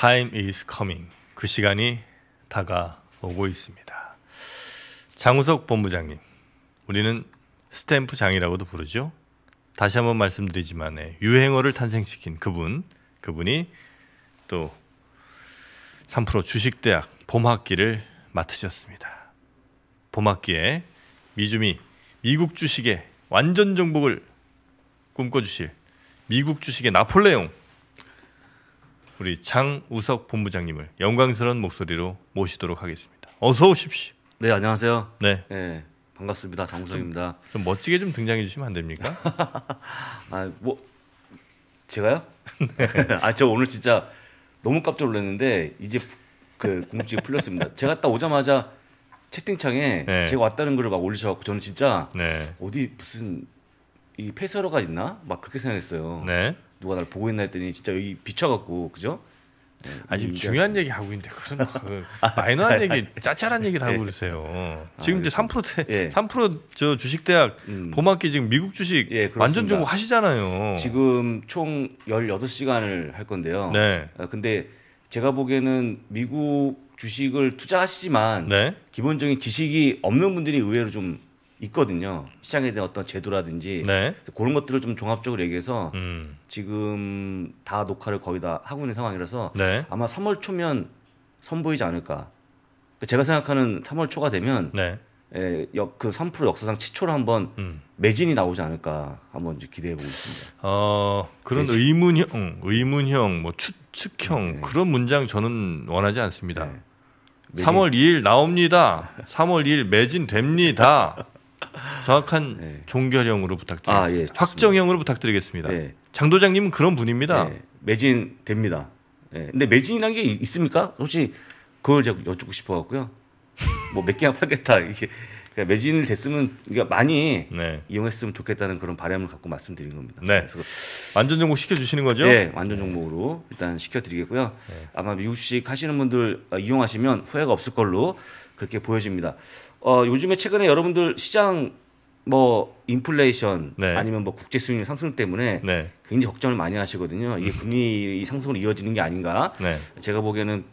Time is coming. 그 시간이 다가오고 있습니다. 장우석 본부장님, 우리는 스탬프 장이라고도 부르죠. 다시 한번 말씀드리지만 유행어를 탄생시킨 그분, 그분이 또 3프로 주식대학 봄학기를 맡으셨습니다. 봄학기에 미주미 미국 주식의 완전 정복을 꿈꿔주실 미국 주식의 나폴레옹 우리 장우석 본부장님을 영광스러운 목소리로 모시도록 하겠습니다. 어서 오십시오. 네, 안녕하세요. 네. 네 반갑습니다. 장우석입니다. 좀, 좀, 멋지게 좀 등장해 주시면 안 됩니까? 아, 뭐 제가요? 네. 아, 저 오늘 진짜 너무 깜짝 놀랐는데 이제 그 궁금증이 풀렸습니다. 제가 딱 오자마자 채팅창에 네. 제가 왔다는 글을 막 올리셔갖고 저는 진짜 네. 어디 무슨 이 패서러가 있나 막 그렇게 생각했어요. 네. 누가 날 보고 있나 했더니 진짜 여기 비춰갖고 그죠? 네, 아, 아니 중요한 얘기 하고 있는데 그런 아, 마이너한 얘기 짜잘한 얘기를 하고 예. 그러세요. 아, 지금 이제 3%대 예. 3%저 주식 대학 음. 봄학기 지금 미국 주식 예, 완전 중고 하시잖아요. 지금 총 18시간을 할 건데요. 네. 아, 근데 제가 보기에는 미국 주식을 투자하시지만 네. 기본적인 지식이 없는 분들이 의외로 좀 있거든요. 시장에 대한 어떤 제도라든지 네. 그런 것들을 좀 종합적으로 얘기해서 음. 지금 다 녹화를 거의 다 하고 있는 상황이라서 네. 아마 3월 초면 선보이지 않을까. 그러니까 제가 생각하는 3월 초가 되면 네. 에, 예, 역, 그3% 역사상 최초로 한번 음. 매진이 나오지 않을까 한번 기대해 보겠습니다 어, 그런 매진. 네. 의문형, 의문형, 뭐 추측형 네. 그런 문장 저는 원하지 않습니다. 네. 3월 2일 나옵니다. 3월 2일 매진됩니다. 정확한 네. 종결형으로 부탁드립니다 아, 예, 확정형으로 부탁드리겠습니다. 예. 장 도장님은 그런 분입니다. 예, 매진 됩니다. 예. 근데 매진이라는 게 있습니까? 혹시 그걸 제가 여쭙고 싶어 갖고요. 뭐 몇 개나 팔겠다 이게 그러니까 매진을 됐으면 그러니까 많이 네. 이용했으면 좋겠다는 그런 바람을 갖고 말씀드린 겁니다. 네. 그래서 완전 종목 시켜주시는 거죠? 네, 완전 종목으로 일단 시켜드리겠고요. 네. 아마 미국식 하시는 분들 이용하시면 후회가 없을 걸로 그렇게 보여집니다. 어, 요즘에 최근에 여러분들 시장 뭐 인플레이션 네. 아니면 뭐 국제 수익률 상승 때문에 네. 굉장히 걱정을 많이 하시거든요. 이게 음. 금리 상승으로 이어지는 게 아닌가? 네. 제가 보기에는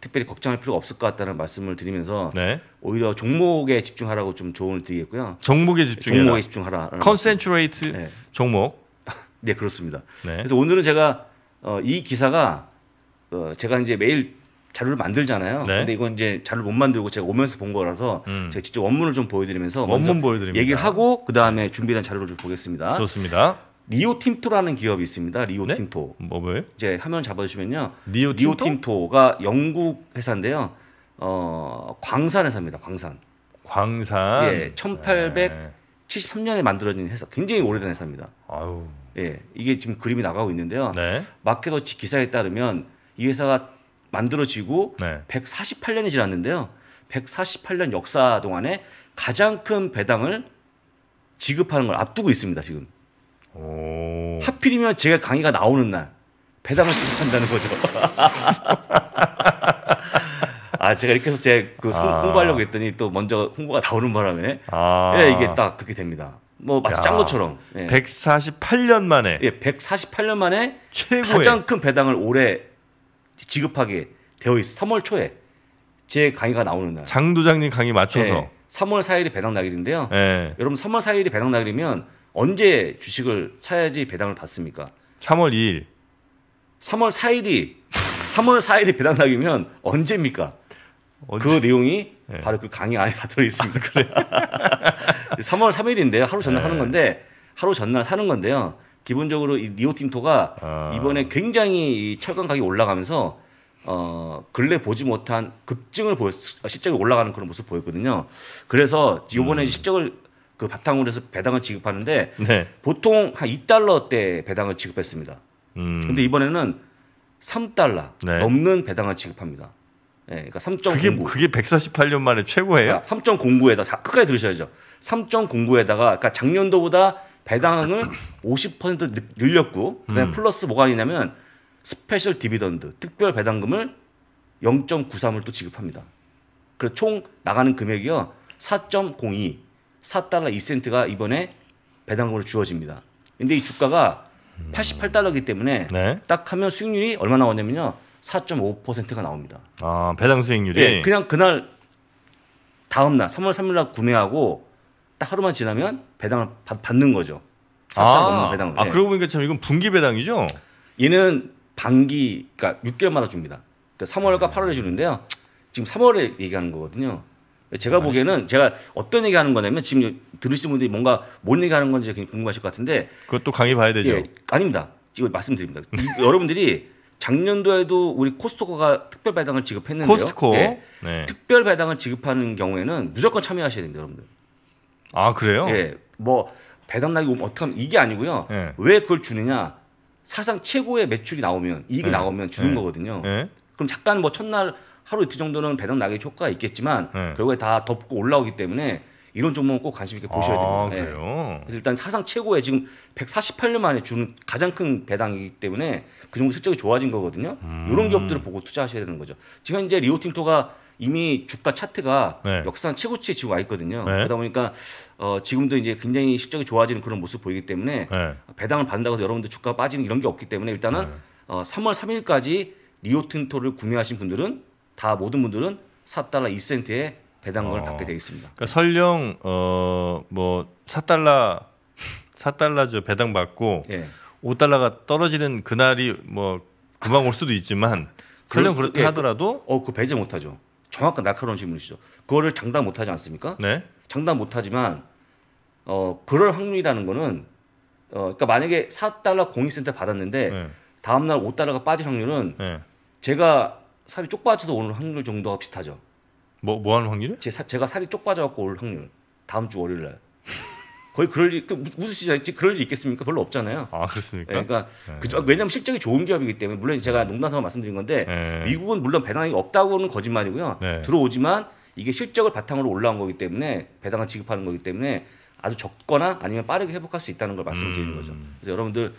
특별히 걱정할 필요가 없을 것 같다는 말씀을 드리면서 네. 오히려 종목에 집중하라고 좀 조언을 드리겠고요. 종목에 집중 종목에 집중하라. 컨센트레이트 네. 종목. 네 그렇습니다. 네. 그래서 오늘은 제가 어, 이 기사가 어, 제가 이제 매일 자료를 만들잖아요. 네. 근데 이건 이제 자료를 못 만들고 제가 오면서 본 거라서 음. 제가 직접 원문을 좀 보여드리면서 원문 보여드립니다. 얘기를 하고 그 다음에 준비된 자료를 좀 보겠습니다. 좋습니다. 리오 틴토라는 기업이 있습니다. 리오 네? 틴토. 뭐, 뭐요? 이제 화면 잡아주시면요. 리오, 리오 틴토? 가 영국 회사인데요. 어 광산 회사입니다. 광산. 광산. 예, 1873년에 만들어진 회사. 굉장히 오래된 회사입니다. 아유. 예, 이게 지금 그림이 나가고 있는데요. 네. 마켓워치 기사에 따르면 이 회사가 만들어지고 네. 148년이 지났는데요. 148년 역사 동안에 가장 큰 배당을 지급하는 걸 앞두고 있습니다. 지금. 오. 하필이면 제가 강의가 나오는 날 배당을 지급한다는 거죠. 아 제가 이렇게 해서 제그 아. 홍보하려고 했더니 또 먼저 홍보가 나오는 바람에 아. 예, 이게 딱 그렇게 됩니다. 뭐 마치 짠 것처럼 예. 148년 만에 예, 148년 만에 최고의. 가장 큰 배당을 올해 지급하게 되어 있어. 3월 초에 제 강의가 나오는 날. 장도장님 강의 맞춰서. 네, 예, 3월 4일이 배당 날인데요. 네. 예. 여러분 3월 4일이 배당 날이면 언제 주식을 사야지 배당을 받습니까? 3월 2일. 3월 4일이 3월 4일이 배당 날이면 언제입니까? 언제? 그 내용이 네. 바로 그 강의 안에 다 들어 있습니다. 아, 3월 3일인데 요 하루 전날 네. 하는 건데 하루 전날 사는 건데요. 기본적으로 이 리오틴토가 아. 이번에 굉장히 철강 가격이 올라가면서 어 근래 보지 못한 급증을 보였 실적이 올라가는 그런 모습 보였거든요. 그래서 이번에 음. 실적을 그 바탕으로 해서 배당을 지급하는데 네. 보통 한2달러때 배당을 지급했습니다. 음. 근데 이번에는 3달러 네. 넘는 배당을 지급합니다. 예, 네, 그러니까 3 0 그게, 그게 148년 만에 최고예요? 그러니까 3.09에다 자, 끝까지 들으셔야죠. 3.09에다가 그러니까 작년도보다 배당을 50% 늘렸고 그다음에 음. 플러스 뭐가 있냐면 스페셜 디비던드 특별 배당금을 0.93을 또 지급합니다. 그래서 총 나가는 금액이요 4.02 4달러 2센트가 이번에 배당금으로 주어집니다. 근데 이 주가가 88달러기 때문에 네. 딱 하면 수익률이 얼마 나오냐면요 4.5%가 나옵니다. 아 배당 수익률이 예, 그냥 그날 다음 날 3월 3일 날 구매하고 딱 하루만 지나면 배당을 받, 받는 거죠. 아, 배당 아, 네. 그러고 보니까 참 이건 분기 배당이죠? 얘는 반기, 그러니까 6개월마다 줍니다. 그러니까 3월과 8월에 음. 주는데요. 지금 3월에 얘기하는 거거든요. 제가 보기에는 제가 어떤 얘기 하는 거냐면 지금 들으시는 분들이 뭔가 뭔 얘기 하는 건지 궁금하실 것 같은데 그것도 강의 봐야 되죠. 예, 아닙니다. 지금 말씀드립니다. 여러분들이 작년도에도 우리 코스트코가 특별 배당을 지급했는데요. 코스트코 예, 네. 특별 배당을 지급하는 경우에는 무조건 참여하셔야 됩니다, 여러분들. 아 그래요? 예, 뭐배당나게 오면 어떻게 하면 이게 아니고요. 예. 왜 그걸 주느냐? 사상 최고의 매출이 나오면 이익이 예. 나오면 주는 예. 거거든요. 예. 그럼 잠깐 뭐 첫날 하루 이틀 정도는 배당 나게 효과가 있겠지만 예. 결국에 다 덮고 올라오기 때문에 이런 종목은 꼭 관심 있게 보셔야 아, 됩니다. 그래요? 그래서 일단 사상 최고의 지금 148년 만에 주는 가장 큰 배당이기 때문에 그 정도 실적이 좋아진 거거든요. 음. 이런 기업들을 보고 투자하셔야 되는 거죠. 지금 이제 리오틴토가 이미 주가 차트가 네. 역상 최고치에 지금 와 있거든요. 네. 그러다 보니까 어, 지금도 이제 굉장히 실적이 좋아지는 그런 모습 보이기 때문에 네. 배당을 받는다고 해서 여러분들 주가 빠지는 이런 게 없기 때문에 일단은 네. 어, 3월 3일까지 리오틴토를 구매하신 분들은 다 모든 분들은 4달러 2센트에 배당금을 어, 받게 되겠습니다 그러니까 설령 어, 뭐 4달러 4달러죠 배당 받고 예. 5달러가 떨어지는 그날이 뭐 금방 올 수도 있지만 설령 그렇게 예, 그 하더라도 어그 배제 못하죠. 정확한 날카로운 질문이시죠. 그거를 장담 못하지 않습니까? 네. 장담 못하지만 어 그럴 확률이라는 거는 어 그러니까 만약에 4달러 공익센터 받았는데 네. 다음 날 5달러가 빠질 확률은 네. 제가 살이 쪽 빠져서 오는 확률 정도와 비슷하죠. 뭐뭐 뭐 하는 확률이? 제 사, 제가 살이 쪽 빠져 갖고 올 확률. 다음 주 월요일 날. 거의 그럴 일, 그 무슨 시장이지 그럴 일 있겠습니까? 별로 없잖아요. 아 그렇습니까? 네, 그러니까 네. 그 왜냐하면 실적이 좋은 기업이기 때문에 물론 제가 농담삼아 말씀드린 건데 네. 미국은 물론 배당이 없다고는 거짓말이고요. 네. 들어오지만 이게 실적을 바탕으로 올라온 거기 때문에 배당을 지급하는 거기 때문에 아주 적거나 아니면 빠르게 회복할 수 있다는 걸 말씀드리는 음. 거죠. 그래서 여러분들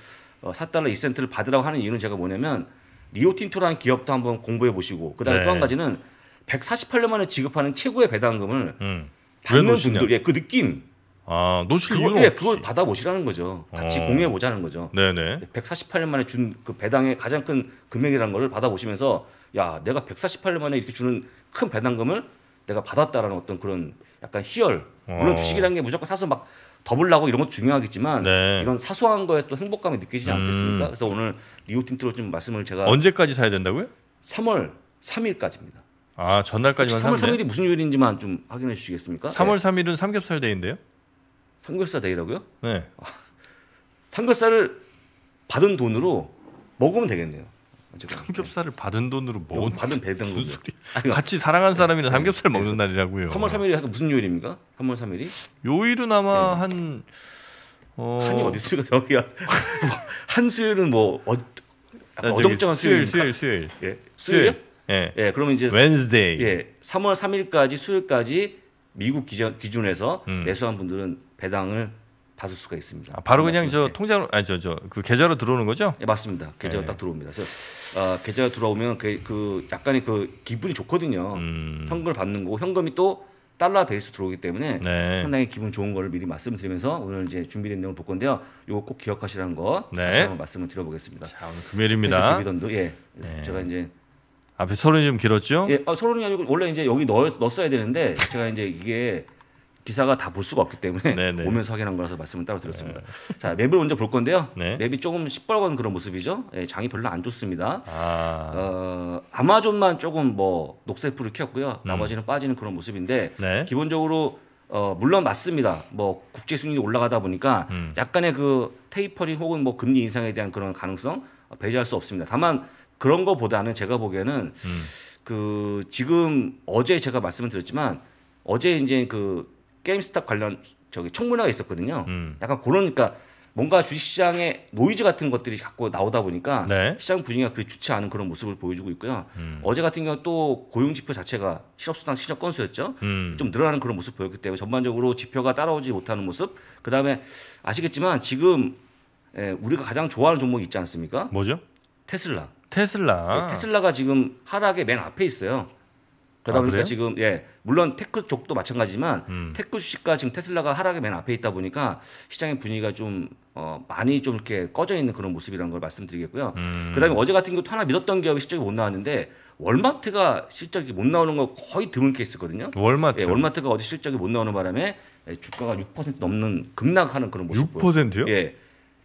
어, 4달러 2센트를 받으라고 하는 이유는 제가 뭐냐면 리오틴토라는 기업도 한번 공부해 보시고 그다음에 네. 또한 가지는 148년 만에 지급하는 최고의 배당금을 음. 받는 분들, 의그 예, 느낌 아 놓칠 그거, 이유는 예, 그걸 받아보시라는 거죠. 같이 어. 공유해 보자는 거죠. 네네. 148년 만에 준그 배당의 가장 큰 금액이라는 거 받아보시면서 야 내가 148년 만에 이렇게 주는 큰 배당금을 내가 받았다라는 어떤 그런 약간 희열 물론 어. 주식이라는 게 무조건 사서 막 더블라고 이런 것도 중요하겠지만 네. 이런 사소한 거에 또 행복감이 느끼지 않겠습니까? 음. 그래서 오늘 리오틴트로 좀 말씀을 제가 언제까지 사야 된다고요? 3월 3일까지입니다. 아 전날까지만 3월 3일이 무슨 요일인지만 좀 확인해 주시겠습니까? 3월 네. 3일은 삼겹살 데이인데요? 삼겹살 데이라고요? 네. 아, 삼겹살을 받은 돈으로 먹으면 되겠네요. 삼겹살을 받은 돈으로 먹 받은 배당 무슨 소리? 아니, 같이 사랑한 사람이랑 네, 삼겹살 네, 먹는 날이라고요. 3월 3일이 무슨 요일입니까? 3월 3일이? 요일은 아마 네. 한 어... 한이 어디 있을까 저기야 뭐, 한 수요일은 뭐 어, 아, 어정쩡한 수요일 수요일 수요일 예 수요일 예. 예 그러면 이제 웬스데이 예 3월 3일까지 수요일까지 미국 기준, 기준에서 음. 매수한 분들은 배당을 받을 수가 있습니다. 아, 바로 그냥 저통장 아니 저 저 그 계좌로 들어오는 거죠? 예, 맞습니다. 계좌가 예. 딱 들어옵니다. 그래서 어, 아, 계좌가 들어오면 그, 그, 약간의 그 기분이 좋거든요. 음. 현금을 받는 거고 현금이 또 달러 베이스 들어오기 때문에 네. 상당히 기분 좋은 거 미리 말씀드리면서 오늘 이제 준비된 내용을 볼 건데요. 이거 꼭 기억하시라는 거 네. 한번 말씀을 드려보겠습니다. 자, 오늘 금요일입니다. 디비던드 예. 네. 제가 이제 앞에 서론이 좀 길었죠? 예, 아, 서론이 아니고 원래 이제 여기 넣 넣었어야 되는데 제가 이제 이게 기사가 다 볼 수가 없기 때문에 네네. 오면서 확인한 거라서 말씀을 따로 드렸습니다. 네. 자 맵을 먼저 볼 건데요. 네. 맵이 조금 시뻘건 그런 모습이죠. 예, 장이 별로 안 좋습니다. 아. 어, 아마존만 조금 뭐 녹색 불을 켰고요. 음. 나머지는 음. 빠지는 그런 모습인데 네. 기본적으로 어, 물론 맞습니다. 뭐 국제 수익이 올라가다 보니까 음. 약간의 그 테이퍼링 혹은 뭐 금리 인상에 대한 그런 가능성 어, 배제할 수 없습니다. 다만 그런 거보다는 제가 보기에는 음. 그 지금 어제 제가 말씀을 드렸지만 어제 이제 그 게임스탑 관련 저기 청문회가 있었거든요. 음. 약간 그러니까 뭔가 주식시장에 노이즈 같은 것들이 자꾸 나오다 보니까 네. 시장 분위기가 그리 좋지 않은 그런 모습을 보여주고 있고요. 음. 어제 같은 경우 또 고용 지표 자체가 실업수당 실업 건수였죠. 음. 좀 늘어나는 그런 모습 보였기 때문에 전반적으로 지표가 따라오지 못하는 모습. 그 다음에 아시겠지만 지금 에 예, 우리가 가장 좋아하는 종목이 있지 않습니까? 뭐죠? 테슬라. 테슬라. 네, 테슬라가 지금 하락의 맨 앞에 있어요. 그러다 아, 보니까 그러니까 지금 예 물론 테크 쪽도 마찬가지지만 음. 테크 주식과 지금 테슬라가 하락의 맨 앞에 있다 보니까 시장의 분위기가 좀 어, 많이 좀 이렇게 꺼져 있는 그런 모습이라는 걸 말씀드리겠고요. 음. 그다음에 어제 같은 경우도 하나 믿었던 기업이 실적이 못 나왔는데 월마트가 실적이 못 나오는 거 거의 드문 케이스거든요. 월마트. 예, 월마트가 어제 실적이 못 나오는 바람에 예, 주가가 6% 넘는 급락하는 그런 모습. 6%요? 예.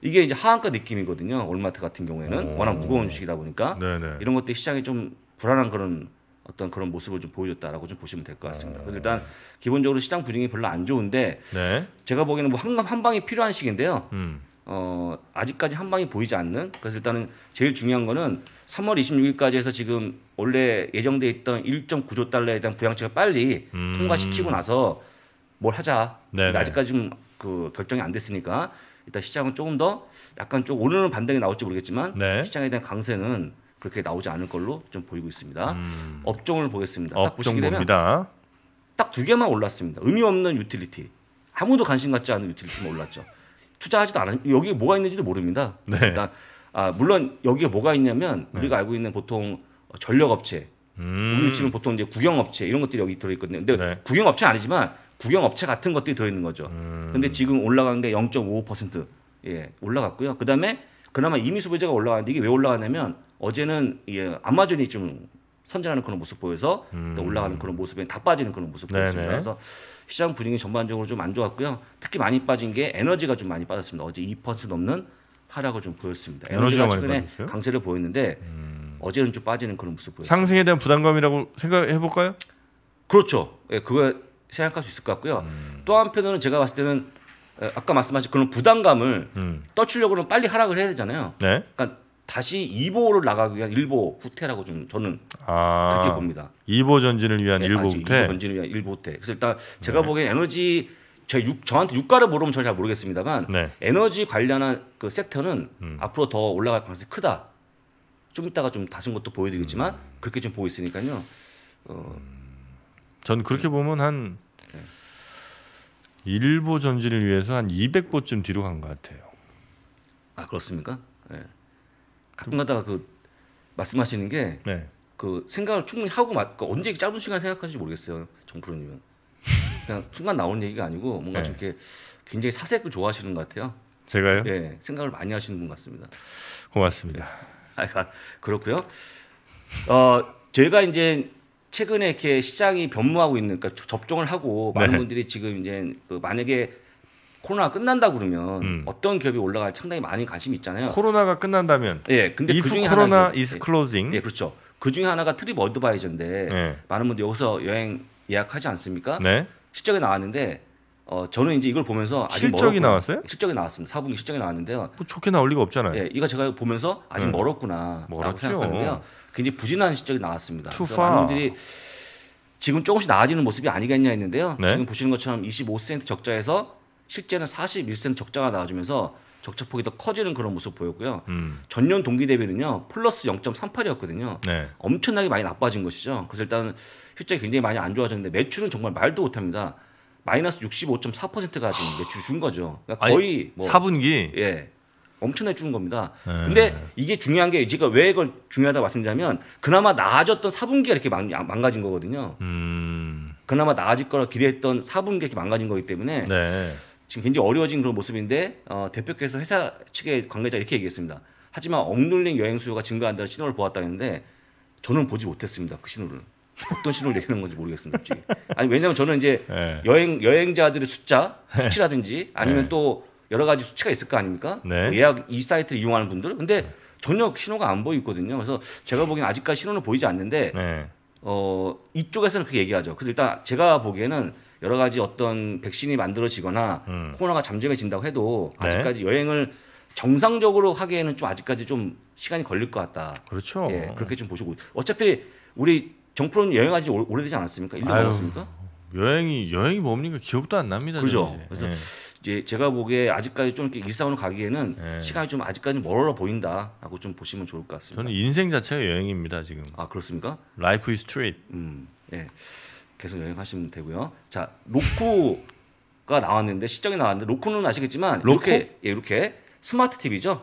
이게 이제 하한가 느낌이거든요. 월마트 같은 경우에는 오. 워낙 무거운 주식이다 보니까 네네. 이런 것들 시장이 좀 불안한 그런 어떤 그런 모습을 좀 보여줬다라고 좀 보시면 될 것 같습니다. 그래서 아. 일단 기본적으로 시장 분위기 별로 안 좋은데 네. 제가 보기에는 뭐 한강 한 방이 필요한 시기인데요. 음. 어, 아직까지 한 방이 보이지 않는 그래서 일단은 제일 중요한 거는 3월 26일까지 해서 지금 원래 예정돼 있던 1.9조 달러에 대한 부양책을 빨리 음. 통과시키고 나서 뭘 하자. 근데 네, 네. 아직까지 좀 그 결정이 안 됐으니까 일단 시장은 조금 더 약간 좀 오늘은 반등이 나올지 모르겠지만 네. 시장에 대한 강세는 그렇게 나오지 않을 걸로 좀 보이고 있습니다. 음. 업종을 보겠습니다. 업종 딱 보시게 되면 딱 두 개만 올랐습니다. 의미 없는 유틸리티. 아무도 관심 갖지 않은 유틸리티만 올랐죠. 투자하지도 않은 여기에 뭐가 있는지도 모릅니다. 네. 그러 그러니까, 아, 물론 여기에 뭐가 있냐면 네. 우리가 알고 있는 보통 전력 업체, 음. 우리 치면 보통 이제 구경 업체 이런 것들이 여기 들어 있거든요. 근데 네. 구경 업체 아니지만 구경 업체 같은 것들이 들어 있는 거죠. 음. 근데 지금 올라간 게0.5% 예, 올라갔고요. 그다음에 그나마 이미 소비자가 올라가는데 이게 왜 올라가냐면 어제는 예, 아마존이 좀 선전하는 그런 모습 보여서 음. 올라가는 그런 모습에 다 빠지는 그런 모습 보였습니다. 그래서 시장 분위기 전반적으로 좀 안 좋았고요. 특히 많이 빠진 게 에너지가 좀 많이 빠졌습니다. 어제 2% 넘는 하락을 좀 보였습니다. 에너지가, 에너지가 최근에 빠졌어요? 강세를 보였는데 음. 어제는 좀 빠지는 그런 모습 보였습니 상승에 대한 부담감이라고 생각해 볼까요? 그렇죠. 예, 그거 생각할 수 있을 것 같고요. 음. 또 한편으로는 제가 봤을 때는 예, 아까 말씀하신 그런 부담감을 음. 떨치려고는 빨리 하락을 해야 되잖아요. 네? 그러니까 다시 2보를 나가기 위한 1보 후퇴라고 좀 저는 아, 그렇게 봅니다. 2보 전진을 위한 네, 1보 후퇴. 2보 전진을 위한 1보 후퇴. 그래서 일단 네. 제가 네. 보기엔 에너지 저 육, 저한테 유가를 물으면 저는 잘 모르겠습니다만 네. 에너지 관련한 그 섹터는 음. 앞으로 더 올라갈 가능성이 크다. 좀 이따가 좀 다른 것도 보여드리겠지만 음. 그렇게 좀 보고 있으니까요. 어. 음. 전 그렇게 네. 보면 한 네. 1보 전진을 위해서 한 200보쯤 뒤로 간 것 같아요. 아 그렇습니까? 네. 그끔가다가그 말씀하시는 게 네. 그 생각을 충분히 하고 맞, 그 그러니까 언제 짧은 시간 생각하는지 모르겠어요. 정프로님은 그냥 순간 나오는 얘기가 아니고 뭔가 네. 이렇게 굉장히 사색을 좋아하시는 것 같아요. 제가요? 네, 생각을 많이 하시는 분 같습니다. 고맙습니다. 네. 아, 그렇고요. 어, 제가 이제 최근에 이렇게 시장이 변모하고 있는 그러니까 접종을 하고 많은 네. 분들이 지금 이제 그 만약에 코로나가 끝난다 그러면 음. 어떤 기업이 올라갈 상당히 많이 관심이 있잖아요. 코로나가 끝난다면 예, 근데 그 중에 코로나 하나 is 예, closing. 예, 예 그렇죠. 그 중에 하나가 트립 어드바이저인데 네. 많은 분들 여기서 여행 예약하지 않습니까? 네. 실적이 나왔는데 어 저는 이제 이걸 보면서 아직 실적이 멀었구나. 나왔어요? 실적이 나왔습니다. 4분기 실적이 나왔는데요. 뭐 좋게 나올 리가 없잖아요. 예, 이거 제가 보면서 아직 네. 멀었구나라고 생각하는데요. 굉장히 부진한 실적이 나왔습니다. 그래서 많은 분들이 지금 조금씩 나아지는 모습이 아니겠냐 했는데요. 네? 지금 보시는 것처럼 25센트 적자에서 실제는 41센 적자가 나와주면서 적자 폭이 더 커지는 그런 모습 보였고요. 음. 전년 동기 대비는요 플러스 0.38이었거든요. 네. 엄청나게 많이 나빠진 것이죠. 그래서 일단은 실제 굉장히 많이 안 좋아졌는데 매출은 정말 말도 못합니다. 마이너스 65.4%가 지금 매출 준 거죠. 그러니까 거의 아니, 뭐 4분기 예 엄청나게 준 겁니다. 네. 근데 이게 중요한 게 제가 왜 이걸 중요하다 말씀드리면 자 그나마 나아졌던 4분기가 이렇게 망, 가진 거거든요. 음. 그나마 나아질 거라 기대했던 4분기가 이렇게 망가진 거기 때문에. 네. 지금 굉장히 어려워진 그런 모습인데 어, 대표께서 회사 측의 관계자 이렇게 얘기했습니다. 하지만 억눌린 여행 수요가 증가한다는 신호를 보았다는데 저는 보지 못했습니다. 그 신호를 어떤 신호를 얘기하는 건지 모르겠습니다. 솔직히. 아니 왜냐하면 저는 이제 네. 여행 여행자들의 숫자 예. 수치라든지 아니면 네. 또 여러 가지 수치가 있을 거 아닙니까? 네. 예약 이 사이트를 이용하는 분들 근데 전혀 신호가 안 보이거든요. 그래서 제가 보기엔 아직까지 신호는 보이지 않는데 네. 어 이쪽에서는 그렇게 얘기하죠. 그래서 일단 제가 보기에는 여러 가지 어떤 백신이 만들어지거나 음. 코로나가 잠잠해진다고 해도 네. 아직까지 네. 여행을 정상적으로 하기에는 좀 아직까지 좀 시간이 걸릴 것 같다. 그렇죠. 예, 그렇게 좀 보시고 어차피 우리 정프로는 여행 아직 오래되지 않았습니까? 1년 넘었습니까? 여행이 여행이 뭡니까? 기억도 안 납니다. 그죠. 그래서 예. 이제 제가 보기에 아직까지 좀 이렇게 일상으로 가기에는 예. 시간이 좀 아직까지 멀어 보인다라고 좀 보시면 좋을 것 같습니다. 저는 인생 자체가 여행입니다 지금. 아 그렇습니까? 라이프 이스 트립. 음, 예. 계속 여행하시면 되고요. 자, 로쿠가 나왔는데 시정이 나왔는데 로쿠는 아시겠지만 로코? 이렇게 예, 이렇게 스마트 TV죠.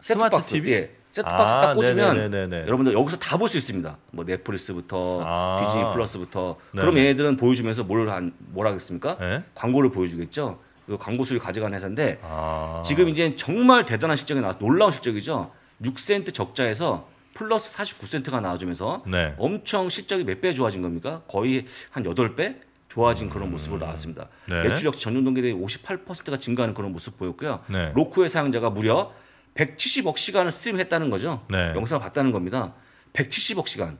스마트 TV. 예. 세트박스 아, 딱 꽂으면 네네네네. 여러분들 여기서 다 볼 수 있습니다. 뭐 넷플릭스부터 아, 디즈니 플러스부터 네네. 그럼 얘네들은 보여주면서 뭘한뭘 하겠습니까? 에? 예? 광고를 보여주겠죠. 그 광고 수익 가져간 회사인데 아. 지금 이제 정말 대단한 실적이 나왔서 놀라운 실적이죠. 6센트 적자에서 플러스 49센트가 나와주면서 네. 엄청 실적이 몇 배 좋아진 겁니까? 거의 한 8배 좋아진 음. 그런 모습으로 나왔습니다. 네. 매출력 전년 동기 대비 58%가 증가하는 그런 모습 보였고요. 네. 로코의 사용자가 무려 170억 시간을 스트림했다는 거죠. 네. 영상을 봤다는 겁니다. 170억 시간.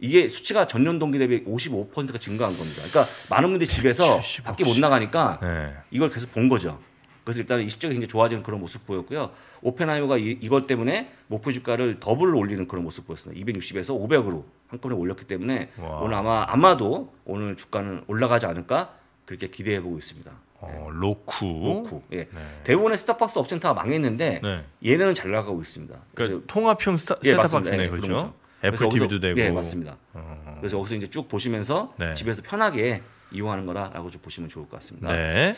이게 수치가 전년 동기 대비 55%가 증가한 겁니다. 그러니까 많은 분들이 집에서 밖에 못 나가니까 네. 이걸 계속 본 거죠. 그래서 일단 이 실적이 굉장히 좋아지는 그런 모습 보였고요. 오펜하이머가 이, 이것 때문에 목표 주가를 더블로 올리는 그런 모습 보였습니다. 260에서 500으로 한꺼번에 올렸기 때문에 와. 오늘 아마 아마도 오늘 주가는 올라가지 않을까 그렇게 기대해 보고 있습니다. 어, 네. 로쿠. 로쿠. 예. 네. 대부분의 스타벅스 업체는 다 망했는데 네. 얘네는 잘 나가고 있습니다. 그러니까 통합형 스타, 예, 스타벅스네 예, 그렇죠. 애플 TV도 여기서, 예, 되고. 예, 맞습니다. 어. 그래서 여기서 이제 쭉 보시면서 네. 집에서 편하게 이용하는 거라라고 좀 보시면 좋을 것 같습니다. 네.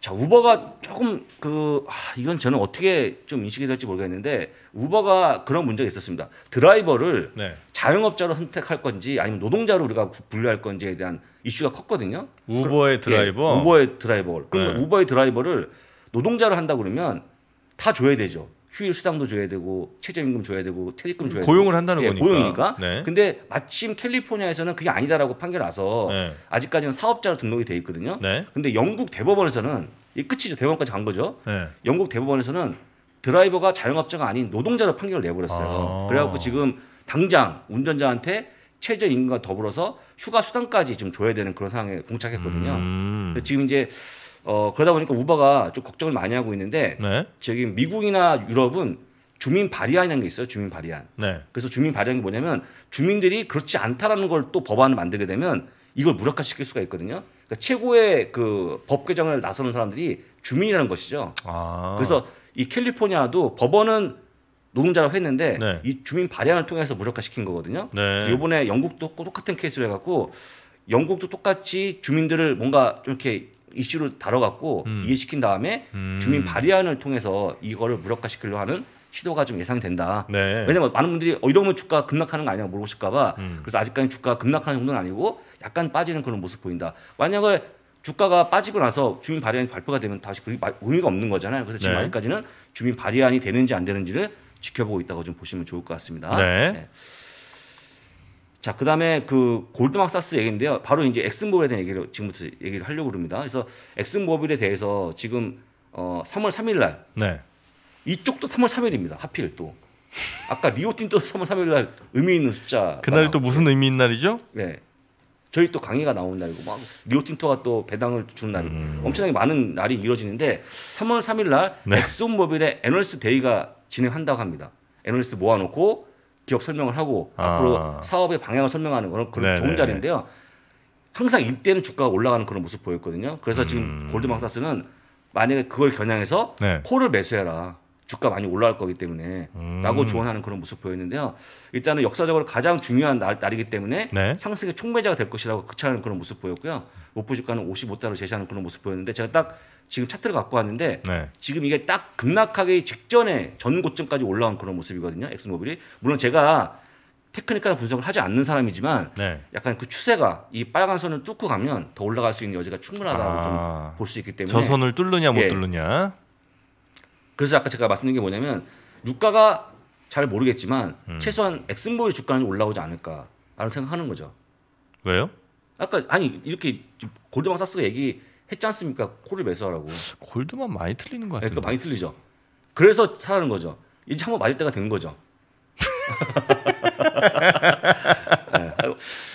자, 우버가 조금 그, 아, 이건 저는 어떻게 좀 인식이 될지 모르겠는데 우버가 그런 문제가 있었습니다. 드라이버를 네. 자영업자로 선택할 건지 아니면 노동자로 우리가 분류할 건지에 대한 이슈가 컸거든요. 우버의 그 드라이버? 예, 우버의 드라이버. 그 네. 우버의 드라이버를 노동자로 한다 그러면 다 줘야 되죠. 휴일 수당도 줘야 되고 최저임금 줘야 되고 퇴직금 줘야 되 고용을 고 한다는 예, 거니까 고용이니까 네. 근데 마침 캘리포니아에서는 그게 아니다라고 판결 나서 네. 아직까지는 사업자로 등록이 돼 있거든요 네. 근데 영국 대법원에서는 이 끝이죠. 대법원까지 간 거죠. 네. 영국 대법원에서는 드라이버가 자영업자가 아닌 노동자로 판결을 내버렸어요. 아. 그래갖고 지금 당장 운전자한테 최저임금과 더불어서 휴가 수당까지 좀 줘야 되는 그런 상황에 공착했거든요. 음. 지금 이제 어, 그러다 보니까 우버가 좀 걱정을 많이 하고 있는데 네. 저기 미국이나 유럽은 주민 발의안이라는 게 있어요. 주민 발의안. 네. 그래서 주민 발의안이 뭐냐면 주민들이 그렇지 않다라는 걸 또 법안을 만들게 되면 이걸 무력화시킬 수가 있거든요. 그러니까 최고의 그 법 개정을 나서는 사람들이 주민이라는 것이죠. 아. 그래서 이 캘리포니아도 법원은 노동자라고 했는데 네. 이 주민 발행을 통해서 무력화시킨 거거든요. 네. 이번에 영국도 똑같은 케이스를 해갖고 영국도 똑같이 주민들을 뭔가 좀 이렇게 이슈를 다뤄갖고 음. 이해시킨 다음에 음. 주민 발의안을 통해서 이거를 무력화시키려 하는 시도가 좀 예상이 된다. 네. 왜냐면 많은 분들이 어, 이러면 주가 급락하는 거 아니냐 고 물어보실까봐 음. 그래서 아직까지 주가 급락하는 정도는 아니고 약간 빠지는 그런 모습 보인다. 만약에 주가가 빠지고 나서 주민 발의안이 발표가 되면 다시 그 의미가 없는 거잖아요. 그래서 지금 네. 아직까지는 주민 발의안이 되는지 안 되는지를 지켜보고 있다고 좀 보시면 좋을 것 같습니다. 네. 네. 자, 그다음에 그 골드막사스 얘기인데요. 바로 이제 엑슨모빌에 대한 얘기를 지금부터 얘기를 하려고 그럽니다 그래서 엑슨모빌에 대해서 지금 어 3월 3일 날 네. 이쪽도 3월 3일입니다. 하필 또 아까 리오틴도 3월 3일 날 의미 있는 숫자. 그날 또 무슨 의미 있는 날이죠? 네. 저희 또 강의가 나온 날이고 막 리오틴토가 또 배당을 주는 날이 음. 엄청나게 많은 날이 이어지는데 3월 3일 날 네. 엑소모빌의 애널스 데이가 진행한다고 합니다. 애널스 모아놓고 기업 설명을 하고 아. 앞으로 사업의 방향을 설명하는 그런 그런 네, 좋은 네, 네. 자리인데요. 항상 이때는 주가가 올라가는 그런 모습 보였거든요. 그래서 지금 음. 골드망사스는 만약에 그걸 겨냥해서 네. 콜을 매수해라. 주가 많이 올라갈 거기 때문에 음. 라고 조언하는 그런 모습 보였는데요. 일단은 역사적으로 가장 중요한 날, 이기 때문에 네. 상승의 촉매자가 될 것이라고 극찬하는 그런 모습 보였고요. 목표 주가는 55달러 제시하는 그런 모습 보였는데 제가 딱 지금 차트를 갖고 왔는데 네. 지금 이게 딱 급락하기 직전에 전고점까지 올라온 그런 모습이거든요. 엑스모빌이. 물론 제가 테크니컬한 분석을 하지 않는 사람이지만 네. 약간 그 추세가 이 빨간 선을 뚫고 가면 더 올라갈 수 있는 여지가 충분하다고 아, 좀볼 수 있기 때문에 저 선을 뚫느냐 못 예, 뚫느냐 그래서 아까 제가 말씀드린 게 뭐냐면 유가가 잘 모르겠지만 음. 최소한 엑슨보의 주가는 올라오지 않을까라는 생각하는 거죠. 왜요? 아까 아니 이렇게 골드만 사스가 얘기했지 않습니까? 콜을 매수하라고. 골드만 많이 틀리는 거 같아요. 네, 그 많이 틀리죠. 그래서 사라는 거죠. 이제 한 번 맞을 때가 된 거죠. 네,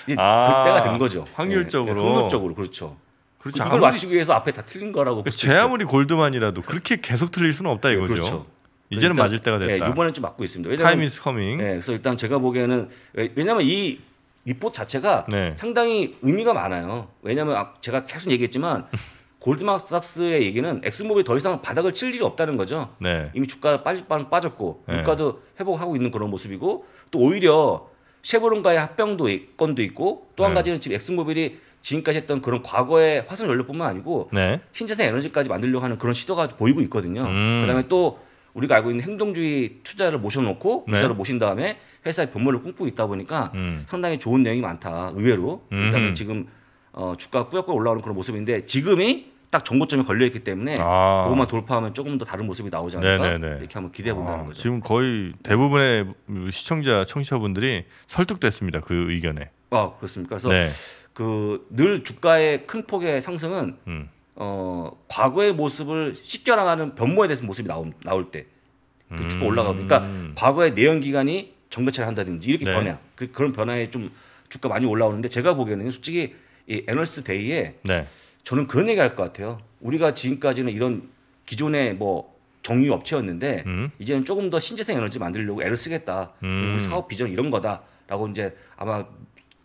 이제 아, 그때가 된 거죠. 확률적으로. 네, 네 확률적으로 그렇죠. 그렇죠. 그걸 아무리, 맞추기 위해서 앞에 다 틀린 거라고. 제 아무리 골드만이라도 그렇게 네. 계속 틀릴 수는 없다 네, 이거죠. 그렇죠. 이제는 그러니까 맞을 때가 됐다. 예, 네, 이번엔 좀 맞고 있습니다. 타임 이즈 커밍. 예, 그래서 일단 제가 보기에는 왜냐하면 이리포 자체가 네. 상당히 의미가 많아요. 왜냐하면 아, 제가 계속 얘기했지만 골드만삭스의 얘기는 엑스모빌더 이상 바닥을 칠 일이 없다는 거죠. 네. 이미 주가 빠질 반 빠졌고 유가도 회복하고 있는 그런 모습이고 또 오히려 쉐보론과의 합병도 건도 있고 또 한 가지는 지금 엑스모빌이 지금까지 했던 그런 과거의 화석 연료뿐만 아니고 네. 신재생 에너지까지 만들려고 하는 그런 시도가 보이고 있거든요. 음. 그다음에 또 우리가 알고 있는 행동주의 투자를 모셔놓고 네. 기사를 모신 다음에 회사의 변물를 꿈꾸고 있다 보니까 음. 상당히 좋은 내용이 많다. 의외로 그단은 음. 지금 어, 주가 꾸역꾸역 올라오는 그런 모습인데 지금이 딱 정고점에 걸려 있기 때문에 아. 그것만 돌파하면 조금 더 다른 모습이 나오지 않을까 네네네. 이렇게 한번 기대해 본다는 아, 거죠. 지금 거의 네. 대부분의 시청자 청취자분들이 설득됐습니다 그 의견에. 아 그렇습니까? 그래서 네. 그늘 주가의 큰 폭의 상승은 음. 어 과거의 모습을 씻겨나가는 변모에 대해서 모습이 나오, 나올 때그 주가 음. 올라가고 그러니까 과거의 내연 기간이 정거차를 한다든지 이렇게 네. 변화 그, 그런 변화에 좀 주가 많이 올라오는데 제가 보기에는 솔직히 이 애널스 데이에 네. 저는 그런 얘기 할 것 같아요. 우리가 지금까지는 이런 기존의 뭐 정유 업체였는데 음. 이제는 조금 더 신재생 에너지 만들려고 애를 쓰겠다. 음. 우리 사업 비전 이런 거다라고 이제 아마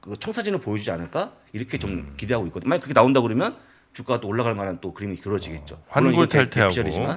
그 청사진을 보여주지 않을까? 이렇게 좀 기대하고 있거든요. 만약 그렇게 나온다 그러면 주가가 또 올라갈 만한 또 그림이 그려지겠죠. 환골탈태하고.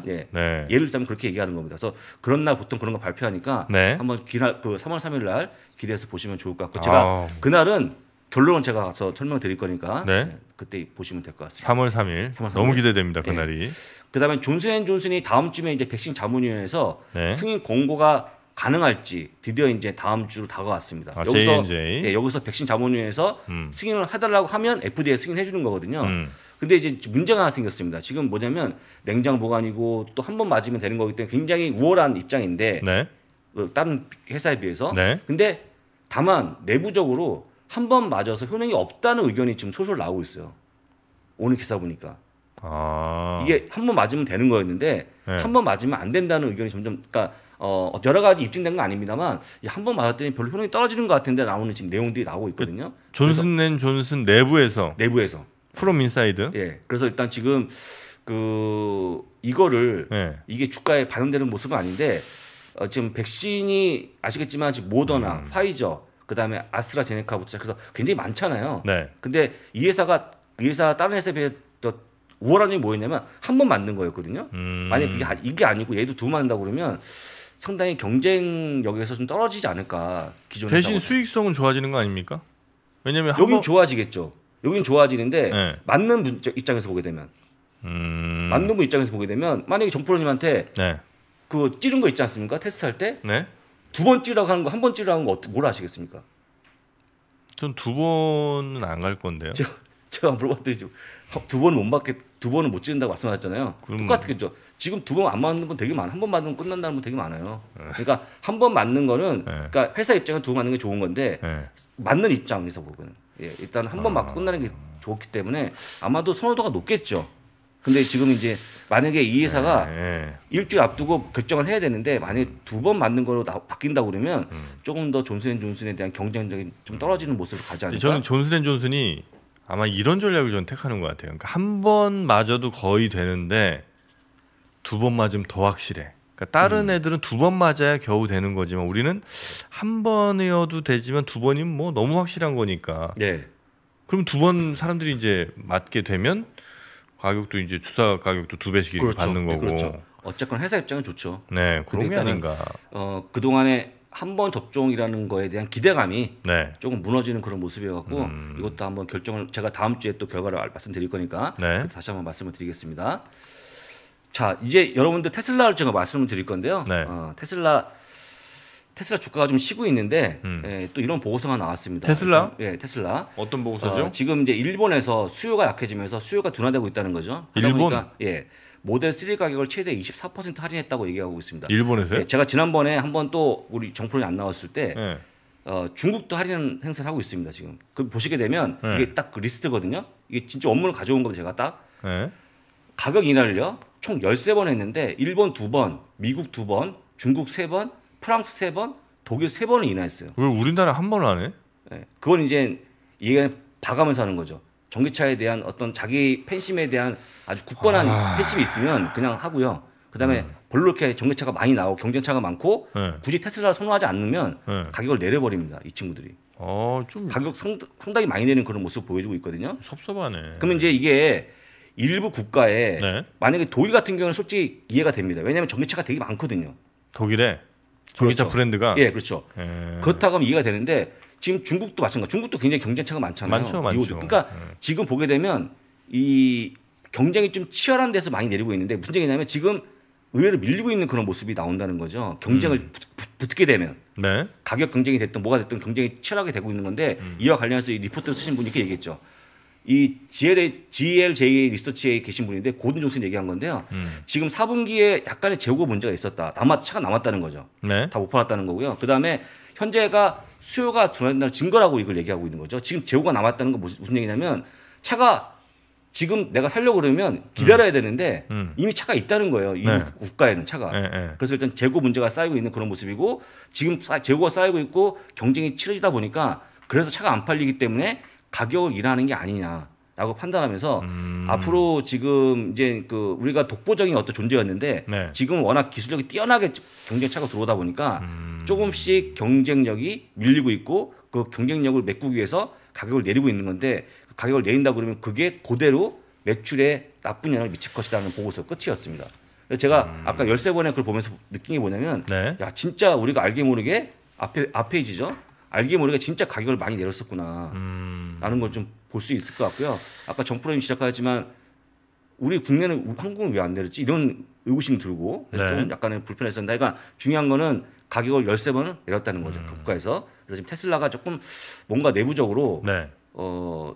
예. 네. 예를 들자면 그렇게 얘기하는 겁니다. 그래서 그런 날 보통 그런 거 발표하니까 네. 한번 기나, 그 3월 3일 날 기대해서 보시면 좋을 것 같고 제가 아. 그날은 결론은 제가 가서 설명드릴 거니까 네. 예, 그때 보시면 될 것 같습니다. 3월 3일. 3월 3일. 너무 기대됩니다. 예. 그날이. 그다음에 존슨앤존슨이 다음 주에 이제 백신 자문위원회에서 네. 승인 공고가 가능할지 드디어 이제 다음 주로 다가왔습니다. 아, 여기서 j 예, 여기서 백신 자문위에서 음. 승인을 해달라고 하면 FDA 승인해 주는 거거든요. 음. 근데 이제 문제가 생겼습니다. 지금 뭐냐면 냉장 보관이고 또 한 번 맞으면 되는 거기 때문에 굉장히 우월한 입장인데 네. 어, 다른 회사에 비해서. 네. 근데 다만 내부적으로 한 번 맞아서 효능이 없다는 의견이 지금 소설 나오고 있어요. 오늘 기사 보니까. 아. 이게 한 번 맞으면 되는 거였는데 네. 한번 맞으면 안 된다는 의견이 점점 그러니까 어, 어 여러 가지 입증된 건 아닙니다만 한 번 맞았더니 별로 효능이 떨어지는 것 같은데 나오는 지금 내용들이 나오고 그 있거든요. 그 존슨앤 존슨 내부에서 내부에서 프롬 인사이드. 예. 그래서 일단 지금 그 이거를 네. 이게 주가에 반영되는 모습은 아닌데 어, 지금 백신이 아시겠지만 지금 모더나, 음. 화이저, 그다음에 아스트라제네카부터 그래서 굉장히 많잖아요. 네. 근데 이 회사가 이 회사 다른 회사에 비해 또 우월한 점이 뭐였냐면 한 번 맞는 거였거든요. 음. 만약 그게 아, 이게 아니고 얘도 두 맞는다 그러면 상당히 경쟁력에서 좀 떨어지지 않을까 기존 대신 수익성은 좋아지는 거 아닙니까? 왜냐면 여기 번... 좋아지겠죠. 여기는 좋아지는데 네. 맞는 분 입장에서 보게 되면 음... 맞는 분 입장에서 보게 되면 만약에 정프로님한테 네. 그 찌른 거 있지 않습니까? 테스트할 때 두번 네? 찌라고 하는 거 한 번 찌라고 하는 거뭘 아시겠습니까전 두 번은 안 갈 건데요. 제가, 물어봤더니 두번못맞겠 두 번은 못 찍는다고 말씀하셨잖아요. 똑같겠죠. 지금 두 번 안 맞는 분 되게 많아. 한 번맞으분 끝난다는 분 되게 많아요. 네. 그러니까 한 번 맞는 거는 네. 그러니까 회사 입장에서 두 번 맞는 게 좋은 건데 네. 맞는 입장에서 보면 예, 일단 한번 아. 맞고 끝나는 게 좋기 때문에 아마도 선호도가 높겠죠. 근데 지금 이제 만약에 이 회사가 네. 일주일 앞두고 결정을 해야 되는데 만약에 음. 두번 맞는 걸로 나, 바뀐다고 그러면 음. 조금 더 존슨앤존슨에 대한 경쟁력이 좀 떨어지는 모습을 가지 않을까? 저는 존슨앤존슨이 아마 이런 전략을 전 택하는 것 같아요. 그러니까 한번 맞아도 거의 되는데 두 번 맞으면 더 확실해. 그러니까 다른 음. 애들은 두 번 맞아야 겨우 되는 거지만 우리는 한 번이어도 되지만 두 번이면 뭐 너무 확실한 거니까. 네. 그럼 두 번 사람들이 이제 맞게 되면 가격도 이제 주사 가격도 두 배씩 그렇죠. 받는 네, 거고. 네, 그렇죠. 어쨌건 회사 입장은 좋죠. 네, 그런 게 아닌가. 어, 그동안에 한번 접종이라는 거에 대한 기대감이 네. 조금 무너지는 그런 모습이어갖고 음. 이것도 한번 결정을 제가 다음 주에 또 결과를 말씀드릴 거니까 네. 다시 한번 말씀을 드리겠습니다. 자 이제 여러분들 테슬라를 제가 말씀을 드릴 건데요. 네. 어, 테슬라 테슬라 주가가 좀 쉬고 있는데 음. 예, 또 이런 보고서가 나왔습니다. 테슬라? 예, 테슬라. 어떤 보고서죠? 어, 지금 이제 일본에서 수요가 약해지면서 수요가 둔화되고 있다는 거죠. 일본? 보니까, 예, 모델 3 가격을 최대 24% 할인했다고 얘기하고 있습니다. 일본에서요? 네, 제가 지난번에 한번 또 우리 정품로안 나왔을 때 네. 어, 중국도 할인 행사를 하고 있습니다. 지금 그 보시게 되면 네. 이게 딱 그 리스트거든요. 이게 진짜 업무를 가져온 겁니다. 제가 딱 가격 인하를요 총 13번 했는데 일본 2번, 미국 2번, 중국 3번, 프랑스 3번, 독일 3번을 인하했어요. 왜 우리나라 한 번을 안 해? 네, 그건 이제 이게 봐가면서 하는 거죠. 전기차에 대한 어떤 자기 팬심에 대한 아주 굳건한 아... 팬심이 있으면 그냥 하고요. 그다음에 음. 별로 이렇게 전기차가 많이 나오고 경쟁차가 많고 네. 굳이 테슬라를 선호하지 않으면 네. 가격을 내려버립니다. 이 친구들이. 아, 좀 가격 상, 상당히 많이 내는 그런 모습 보여주고 있거든요. 섭섭하네. 그러면 이제 이게 일부 국가에 네. 만약에 독일 같은 경우는 솔직히 이해가 됩니다. 왜냐하면 전기차가 되게 많거든요. 독일에 전기차 그렇죠. 브랜드가 예 그렇죠. 에... 예. 그렇다고 하면 이해가 되는데 지금 중국도 마찬가지. 중국도 굉장히 경쟁차가 많잖아요. 많죠, 많죠. 이호도. 그러니까 네. 지금 보게 되면 이 경쟁이 좀 치열한 데서 많이 내리고 있는데 무슨 얘기냐면 지금 의외로 밀리고 있는 그런 모습이 나온다는 거죠. 경쟁을 음. 붙게 되면 네. 가격 경쟁이 됐든 뭐가 됐든 경쟁이 치열하게 되고 있는 건데 음. 이와 관련해서 이 리포트를 쓰신 분이 이렇게 얘기했죠. 이 g l GLJ 리서치에 계신 분인데 고든 존슨 얘기한 건데요. 음. 지금 4분기에 약간의 재고 문제가 있었다. 남아 차가 남았다는 거죠. 네. 다못 팔았다는 거고요. 그다음에 현재가 수요가 둔화된다는 증거라고 이걸 얘기하고 있는 거죠. 지금 재고가 남았다는 건 무슨 얘기냐면 차가 지금 내가 살려고 그러면 기다려야 음. 되는데 음. 이미 차가 있다는 거예요. 이 네. 국가에는 차가. 네, 네. 그래서 일단 재고 문제가 쌓이고 있는 그런 모습이고 지금 재고가 쌓이고 있고 경쟁이 치러지다 보니까 그래서 차가 안 팔리기 때문에 가격을 인하하는 게 아니냐. 라고 판단하면서 음. 앞으로 지금 이제 그 우리가 독보적인 어떤 존재였는데 네. 지금 워낙 기술력이 뛰어나게 경쟁차가 들어오다 보니까 음. 조금씩 경쟁력이 밀리고 있고 그 경쟁력을 메꾸기 위해서 가격을 내리고 있는 건데 그 가격을 내린다 그러면 그게 그대로 매출에 나쁜 영향을 미칠 것이라는 보고서 끝이었습니다. 제가 음. 아까 열세 번에 그걸 보면서 느낀 게 뭐냐면 네. 야 진짜 우리가 알게 모르게 앞에 앞페이지죠 알게 모르게 진짜 가격을 많이 내렸었구나 음. 라는 걸좀 볼수 있을 것 같고요. 아까 정프로님 시작하지만 우리 국내는 한국은 왜 안 내렸지 이런 의구심 들고 그래서 네. 좀 약간의 불편했었는데 그러니까 중요한 거는 가격을 1 3 번을 내렸다는 거죠 음. 국가에서 그래서 지금 테슬라가 조금 뭔가 내부적으로 네. 어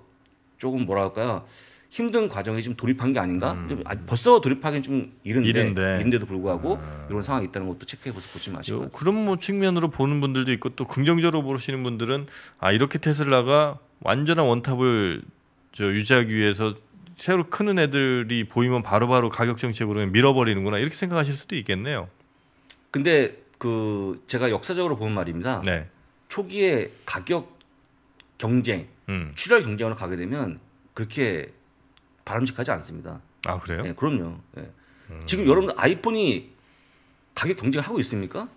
조금 뭐랄까요 힘든 과정에 좀 돌입한 게 아닌가? 음. 아, 벌써 돌입하기엔 좀 이른데, 이른데. 이른데도 불구하고 음. 이런 상황이 있다는 것도 체크해보서 보시면 아시고 그런 뭐 측면으로 보는 분들도 있고 또 긍정적으로 보시는 분들은 아 이렇게 테슬라가 완전한 원탑을 저 유지하기 위해서 새로 크는 애들이 보이면 바로바로 바로 가격 정책으로 밀어버리는구나 이렇게 생각하실 수도 있겠네요. 근데 그 제가 역사적으로 보는 말입니다. 네. 초기에 가격 경쟁, 음. 출혈 경쟁으로 가게 되면 그렇게 바람직하지 않습니다. 아 그래요? 예, 그럼요. 예. 음. 지금 여러분 아이폰이 가격 경쟁하고 있습니까?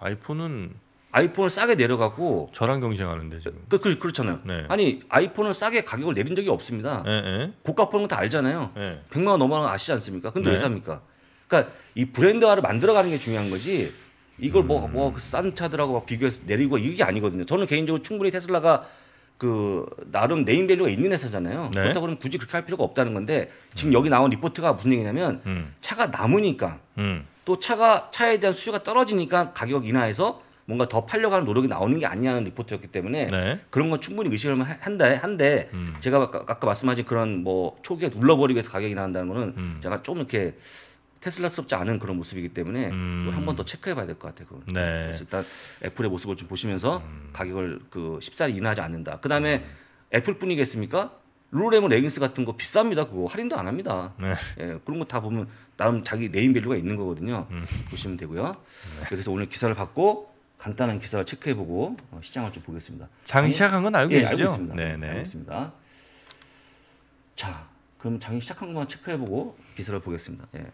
아이폰은 아이폰을 싸게 내려가고 저랑 경쟁하는데 그, 지금. 그, 그 그렇잖아요. 네. 아니 아이폰은 싸게 가격을 내린 적이 없습니다. 예, 예. 고가 폰은 다 알잖아요. 네. 예. 100만 원 넘어가는 거 아시지 않습니까? 근데 네. 왜 삽니까? 그러니까 이 브랜드화를 만들어가는 게 중요한 거지 이걸 뭐, 뭐 음. 뭐뭐 그 차들하고 비교해서 내리고 이게 아니거든요. 저는 개인적으로 충분히 테슬라가 그 나름 네임밸류가 있는 회사잖아요. 네. 그렇다 고 그러면 굳이 그렇게 할 필요가 없다는 건데 지금 음. 여기 나온 리포트가 무슨 얘기냐면 음. 차가 남으니까 음. 또 차가 차에 대한 수요가 떨어지니까 가격 인하해서 뭔가 더 팔려가는 노력이 나오는 게 아니냐는 리포트였기 때문에 네. 그런 건 충분히 의식을 한다 한데 음. 제가 아까, 아까 말씀하신 그런 뭐 초기에 눌러버리고해서 가격이 나간다는 거는 음. 제가 좀 이렇게 테슬라스럽지 않은 그런 모습이기 때문에 음. 한번 더 체크해봐야 될 것 같아요. 그건. 네. 그래서 일단 애플의 모습을 좀 보시면서 음. 가격을 그 십사리 인하지 하 않는다. 그다음에 음. 애플뿐이겠습니까? 룰루레몬 레깅스 같은 거 비쌉니다. 그거 할인도 안 합니다. 네. 예, 그런 거 다 보면 나름 자기 네임밸류가 있는 거거든요. 음. 보시면 되고요. 네. 그래서 오늘 기사를 받고 간단한 기사를 체크해보고 어, 시장을 좀 보겠습니다. 장이 시작한 건 알고 예, 계시죠? 네네. 알고 네. 있습니다. 자, 그럼 장이 시작한 것만 체크해보고 기사를 보겠습니다. 예.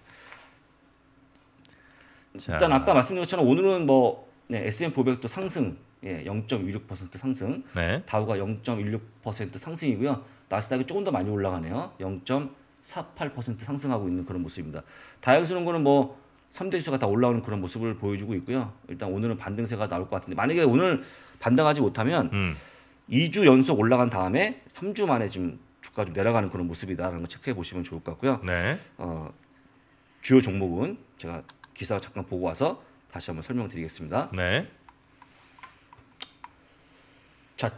자. 일단 아까 말씀드린 것처럼 오늘은 뭐 네, S&P 500도 상승, 예, 0 1 6 상승, 네. 다우가 0.16% 상승이고요. 나스닥이 조금 더 많이 올라가네요. 0.48% 상승하고 있는 그런 모습입니다. 다양스러운 거는 뭐 3대 지수가 다 올라오는 그런 모습을 보여주고 있고요. 일단 오늘은 반등세가 나올 것 같은데 만약에 오늘 반등하지 못하면 음. 2주 연속 올라간 다음에 3주 만에 지금 주가 좀 내려가는 그런 모습이다라는 걸 체크해 보시면 좋을 것 같고요. 네. 어, 주요 종목은 제가 기사 잠깐 보고 와서 다시 한번 설명드리겠습니다. 네. 자,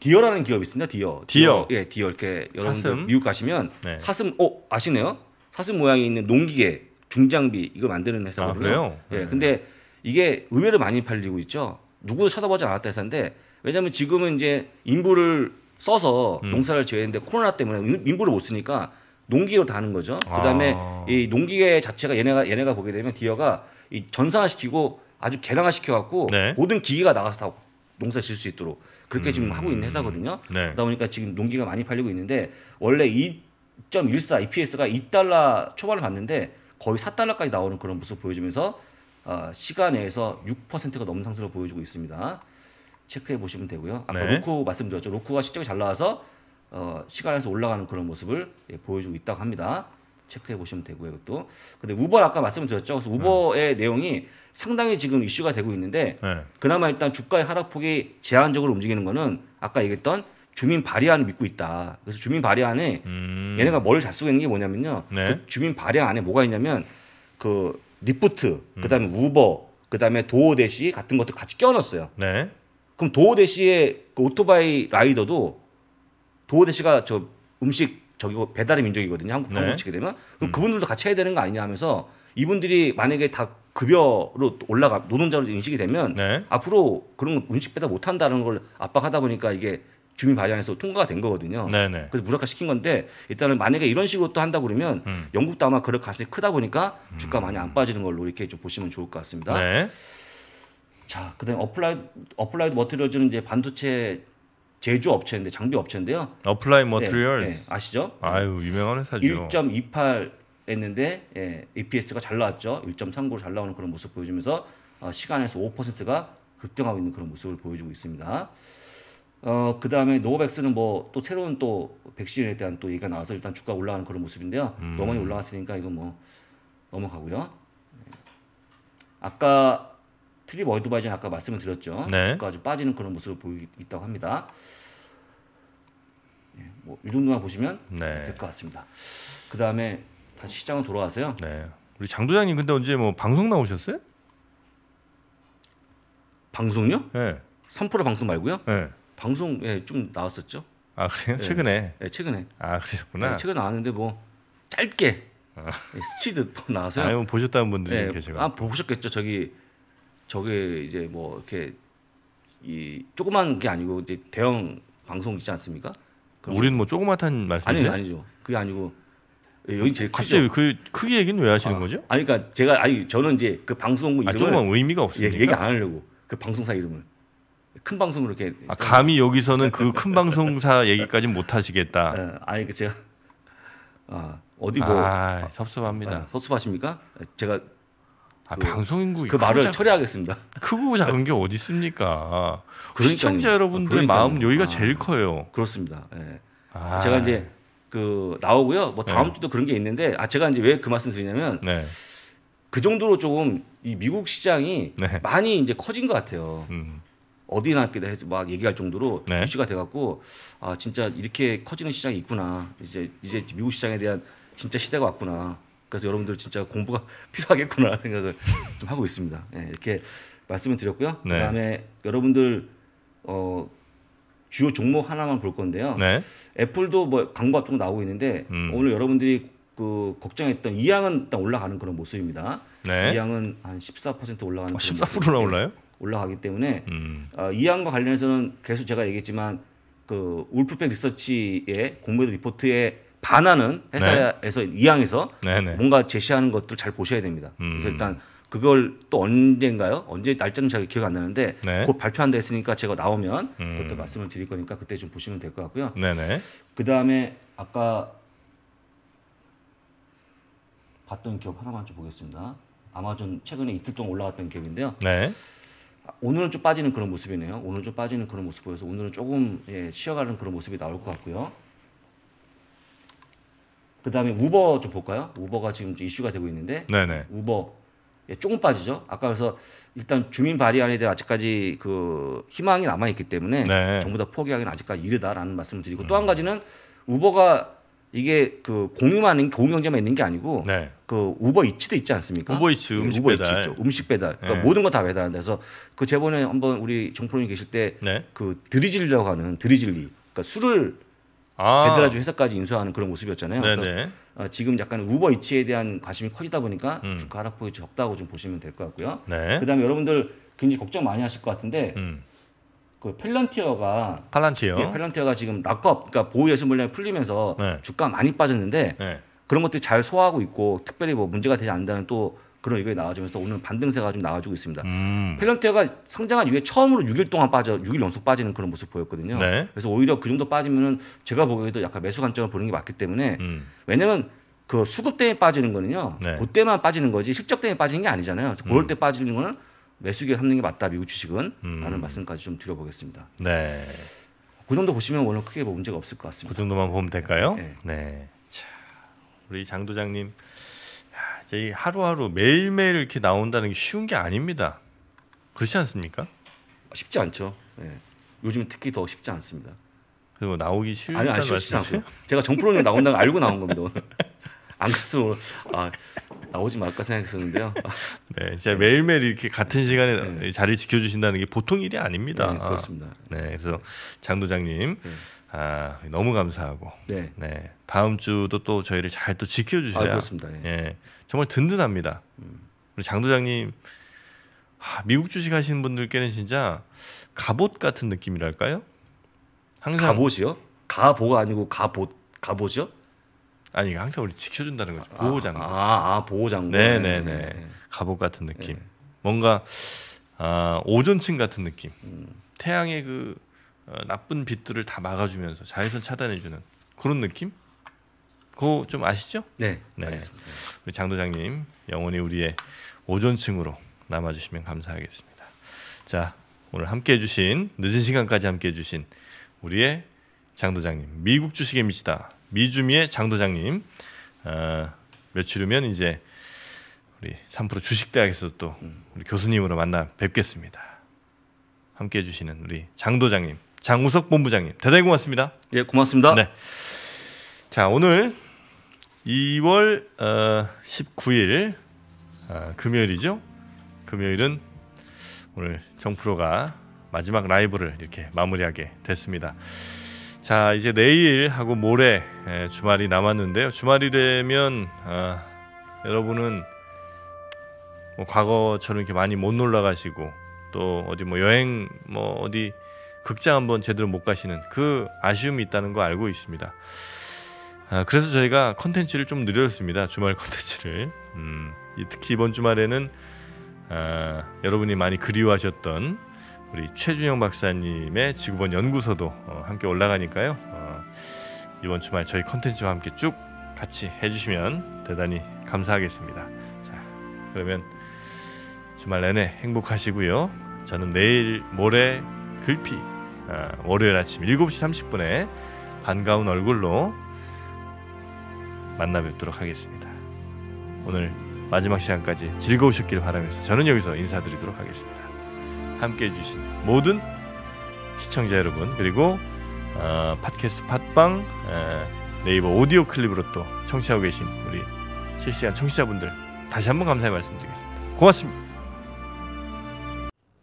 디어라는 기업이 있습니다. 디어. 디어. 디어 예, 디어 이렇게 여러분들 미국 가시면 네. 사슴 어, 아시네요? 사슴 모양이 있는 농기계, 중장비 이걸 만드는 아, 회사거든요. 아, 네. 예. 근데 이게 의외로 많이 팔리고 있죠. 누구도 쳐다보지 않았다 회사인데 왜냐하면 지금은 이제 인부를 써서 음. 농사를 지어야 되는데 코로나 때문에 인부를 못 쓰니까 농기로 다는 거죠. 그다음에 아. 이 농기계 자체가 얘네가 얘네가 보게 되면 디어가이 전산화시키고 아주 개량화시켜 갖고 네. 모든 기계가 나가서 다 농사 지을 수 있도록 그렇게 음. 지금 하고 있는 회사거든요. 네. 그러다 보니까 지금 농기가 많이 팔리고 있는데 원래 2.14 EPS가 2달러 초반을 봤는데 거의 4달러까지 나오는 그런 모습 보여주면서 어, 시간 내에서 6%가 넘는 상승을 보여주고 있습니다. 체크해 보시면 되고요. 아까 네. 로코 말씀드렸죠. 로코가 실적이 잘 나와서 어, 시간에서 올라가는 그런 모습을 예, 보여주고 있다고 합니다. 체크해 보시면 되고요. 또 근데 우버 아까 말씀드렸죠. 그래서 우버의 네. 내용이 상당히 지금 이슈가 되고 있는데 네. 그나마 일단 주가의 하락폭이 제한적으로 움직이는 거는 아까 얘기했던 주민 발의안을 믿고 있다. 그래서 주민 발의안에 음. 얘네가 뭘 잘 쓰고 있는 게 뭐냐면요. 네. 그 주민 발의안에 뭐가 있냐면 그 리프트, 음. 그다음에 우버, 그다음에 도어 대시 같은 것도 같이 껴넣었어요. 네. 그럼 도어 대시의 그 오토바이 라이더도 도호대씨가 저 음식 저기고 뭐 배달의 민족이거든요. 한국 네. 한국 치게 되면 그럼 음. 그분들도 같이 해야 되는 거 아니냐 하면서 이분들이 만약에 다 급여로 올라가 노동자로 인식이 되면 네. 앞으로 그런 음식 배달 못 한다는 걸 압박하다 보니까 이게 주민 발의에서 통과가 된 거거든요. 네네. 네. 그래서 무력화 시킨 건데 일단은 만약에 이런 식으로 또 한다 그러면 음. 영국도 아마 그럴 가능성이 크다 보니까 음. 주가 많이 안 빠지는 걸로 이렇게 좀 보시면 좋을 것 같습니다. 네. 자, 그다음 어플라이드 어플라이드 머티리얼즈는 이제 반도체 제조 업체인데 장비 업체인데요. 어플라이 머트리얼 네, 네, 아시죠? 아유 유명한 회사죠. 1.28 했는데 예, EPS가 잘 나왔죠. 1.39로 잘 나오는 그런 모습 보여주면서 어, 시간에서 5%가 급등하고 있는 그런 모습을 보여주고 있습니다. 어, 그 다음에 노백스는 뭐 또 새로운 또 백신에 대한 또 얘기가 나와서 일단 주가 올라가는 그런 모습인데요. 음. 너무 많이 올라갔으니까 이건 뭐 넘어가고요. 네. 아까 트립 월드바이전 아까 말씀을 드렸죠. 네. 주가가 좀 빠지는 그런 모습을 보이고 있다고 합니다. 네, 예, 뭐이 정도만 보시면 네. 될것 같습니다. 그 다음에 다시 시장으로 돌아와서요. 네. 우리 장 도장님 근데 언제 뭐 방송 나오셨어요? 방송요? 네. 3프로 방송 말고요. 네. 방송 예, 좀 나왔었죠. 아 그래요? 네. 최근에? 네, 최근에. 아 그러셨구나. 최근 나왔는데 뭐 짧게 아. 스치듯 나와서요. 아, 뭐 보셨다는 분들이 계시고. 아 보셨겠죠. 저기 저게 이제 뭐 이렇게 이 조그만 게 아니고 이제 대형 방송 있지 않습니까? 우리는 뭐 조그맣단 말씀이죠? 아니 아니죠. 그게 아니고 예, 여기 제일 크죠. 그 크기 얘기는 왜 하시는 아, 거죠? 아니 그러니까 제가 아니 저는 이제 그 방송 아, 이름을 아, 조그만 의미가 없으니까 얘기 안 하려고 그 방송사 이름을 큰 방송으로 이렇게 아, 감히 여기서는 그 큰 방송사 얘기까지 못 하시겠다. 예, 아니 그 제가 아 어디 뭐 아, 섭섭합니다. 아, 섭섭하십니까? 제가 아, 그, 방송인구 그 말을 작, 처리하겠습니다. 크고 그 작은 게 어디 있습니까? 그러니까요. 시청자 여러분들의 그러니까요. 마음 여기가 아, 제일 커요. 그렇습니다. 예. 아. 제가 이제 그 나오고요. 뭐 다음 네. 주도 그런 게 있는데 아 제가 이제 왜 그 말씀 드리냐면 네. 그 정도로 조금 이 미국 시장이 네. 많이 이제 커진 것 같아요. 음. 어디 나왔기도 해서 막 얘기할 정도로 네. 이슈가 돼갖고 아 진짜 이렇게 커지는 시장이 있구나 이제 이제 미국 시장에 대한 진짜 시대가 왔구나 그래서 여러분들 진짜 공부가 필요하겠구나 생각을 좀 하고 있습니다. 네, 이렇게 말씀을 드렸고요. 네. 그다음에 여러분들 어, 주요 종목 하나만 볼 건데요. 네. 애플도 뭐 광고 가은거 나오고 있는데 음. 오늘 여러분들이 그 걱정했던 이양은 일단 올라가는 그런 모습입니다. 네. 이양은 한 14% 올라가는. 아, 14%나 올라요? 올라가기 때문에 음. 어, 이양과 관련해서는 계속 제가 얘기했지만 그 울프백 리서치의 공매도 리포트에 반하는 네. 회사에서 네. 이왕에서 네네. 뭔가 제시하는 것도 잘 보셔야 됩니다. 음. 그래서 일단 그걸 또 언젠가요? 언제 날짜는 잘 기억 안 나는데 네. 곧 발표한다 했으니까 제가 나오면 음. 그때 말씀을 드릴 거니까 그때 좀 보시면 될 것 같고요. 네네. 네. 그 다음에 아까 봤던 기업 하나만 좀 보겠습니다. 아마존 최근에 이틀 동안 올라왔던 기업인데요. 네. 오늘은 좀 빠지는 그런 모습이네요. 오늘 좀 빠지는 그런 모습 보여서 오늘은 조금 예, 쉬어가는 그런 모습이 나올 것 같고요. 그 다음에 우버 좀 볼까요? 우버가 지금 이슈가 되고 있는데 네네. 우버 예, 조금 빠지죠. 아까 그래서 일단 주민 발의안에 대해 아직까지 그 희망이 남아 있기 때문에 네. 전부 다 포기하기는 아직까지 이르다라는 말씀을 드리고 음. 또한 가지는 우버가 이게 그 공유만 있는 공영제만 있는 게 아니고 네. 그 우버 이츠도 있지 않습니까? 우버 이츠 음식 우버 배달, 이죠 음식 배달. 그러니까 네. 모든 거 다 배달한다. 그래서 그 제본에 한 번 우리 정프로님 계실 때그 네. 드리즐리라고 하는 드리즐리, 그러니까 술을 아. 베드라주 회사까지 인수하는 그런 모습이었잖아요. 네네. 그래서 어, 지금 약간 우버 이치에 대한 관심이 커지다 보니까 음. 주가 하락폭이 적다고 좀 보시면 될 것 같고요. 네. 그다음에 여러분들 굉장히 걱정 많이 하실 것 같은데 음. 그 펠런티어가 팔란티어 예, 펠런티어가 지금 락업 그러니까 보유 예수 물량이 풀리면서 네. 주가 많이 빠졌는데 네. 그런 것들이 잘 소화하고 있고 특별히 뭐 문제가 되지 않는다는 또 그런 얘기가 나와지면서 오늘 반등세가 좀 나와주고 있습니다. 음. 펠런테어가 상장한 이후에 처음으로 6일 동안 빠져 6일 연속 빠지는 그런 모습 보였거든요. 네. 그래서 오히려 그 정도 빠지면은 제가 보기에도 약간 매수 관점을 보는 게 맞기 때문에 음. 왜냐면 그 수급 때문에 빠지는 거는요. 네. 그때만 빠지는 거지 실적 때문에 빠지는 게 아니잖아요. 그래서 그럴 음. 때 빠지는 거는 매수기에 삼는 게 맞다 미국 주식은 음. 라는 말씀까지 좀 드려보겠습니다. 네. 그 정도 보시면 오늘 크게 뭐 문제가 없을 것 같습니다. 그 정도만 보면 될까요? 네. 네. 자, 우리 장 도장님 이 하루하루 매일매일 이렇게 나온다는 게 쉬운 게 아닙니다. 그렇지 않습니까? 쉽지 않죠. 예. 요즘 특히 더 쉽지 않습니다. 그리고 나오기 싫다는 아니, 아니 쉽지 않고 제가 정프로님 나온다는 알고 나온 겁니다. 오늘. 안 갔으면 아, 나오지 말까 생각했었는데요. 네, 진짜 매일매일 이렇게 같은 시간에 네. 자리 지켜주신다는 게 보통 일이 아닙니다. 네, 그렇습니다. 아, 네, 그래서 장 도장님 네. 아, 너무 감사하고. 네. 네. 다음 주도 또 저희를 잘 또 지켜주셔야. 아, 그습니다 예. 예. 정말 든든합니다. 음. 우리 장도장님, 하, 아, 미국 주식 하시는 분들께는 진짜 갑옷 같은 느낌이랄까요? 항상. 갑옷이요? 가보가 아니고 갑옷, 갑옷이요? 아니, 항상 우리 지켜준다는 거죠. 아, 보호장 아, 아, 아보호장 네네네. 네, 네. 네. 갑옷 같은 느낌. 네. 뭔가, 아, 오존층 같은 느낌. 음. 태양의 그 어, 나쁜 빛들을 다 막아주면서 자외선 차단해주는 그런 느낌? 그거 좀 아시죠? 네, 네. 알겠습니다. 우리 장도장님 영원히 우리의 오존층으로 남아주시면 감사하겠습니다. 자 오늘 함께 해주신 늦은 시간까지 함께 해주신 우리의 장도장님 미국 주식의 미치다 미주미의 장도장님 어, 며칠 후면 이제 우리 3 주식대학에서 또 우리 교수님으로 만나 뵙겠습니다. 함께 해주시는 우리 장도장님 장우석 본부장님 대단히 고맙습니다. 예, 고맙습니다. 네. 자, 오늘 2월 어, 19일 어, 금요일이죠. 금요일은 오늘 정프로가 마지막 라이브를 이렇게 마무리하게 됐습니다. 자, 이제 내일하고 모레 예, 주말이 남았는데요. 주말이 되면 어, 여러분은 뭐 과거처럼 이렇게 많이 못 놀러 가시고 또 어디 뭐 여행 뭐 어디 극장 한번 제대로 못 가시는 그 아쉬움이 있다는 거 알고 있습니다. 아, 그래서 저희가 컨텐츠를 좀 늘렸습니다. 주말 컨텐츠를. 음, 특히 이번 주말에는 아, 여러분이 많이 그리워하셨던 우리 최준영 박사님의 지구본 연구소도 어, 함께 올라가니까요. 어, 이번 주말 저희 컨텐츠와 함께 쭉 같이 해주시면 대단히 감사하겠습니다. 자, 그러면 주말 내내 행복하시고요. 저는 내일 모레 글피 예, 월요일 아침 7시 30분에 반가운 얼굴로 만나 뵙도록 하겠습니다. 오늘 마지막 시간까지 즐거우셨길 바라면서 저는 여기서 인사드리도록 하겠습니다. 함께 해주신 모든 시청자 여러분 그리고 어, 팟캐스트 팟빵 어, 네이버 오디오 클립으로 또 청취하고 계신 우리 실시간 청취자분들 다시 한번 감사의 말씀드리겠습니다. 고맙습니다.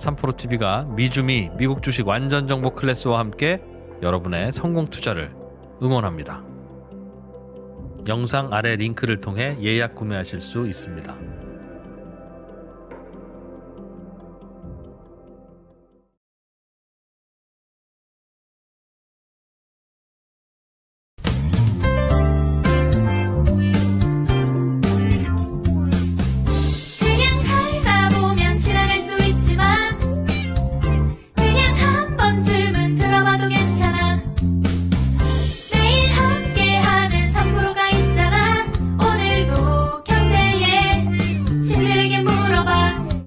3프로 TV가 미주미 미국 주식 완전 정보 클래스와 함께 여러분의 성공 투자를 응원합니다. 영상 아래 링크를 통해 예약 구매하실 수 있습니다.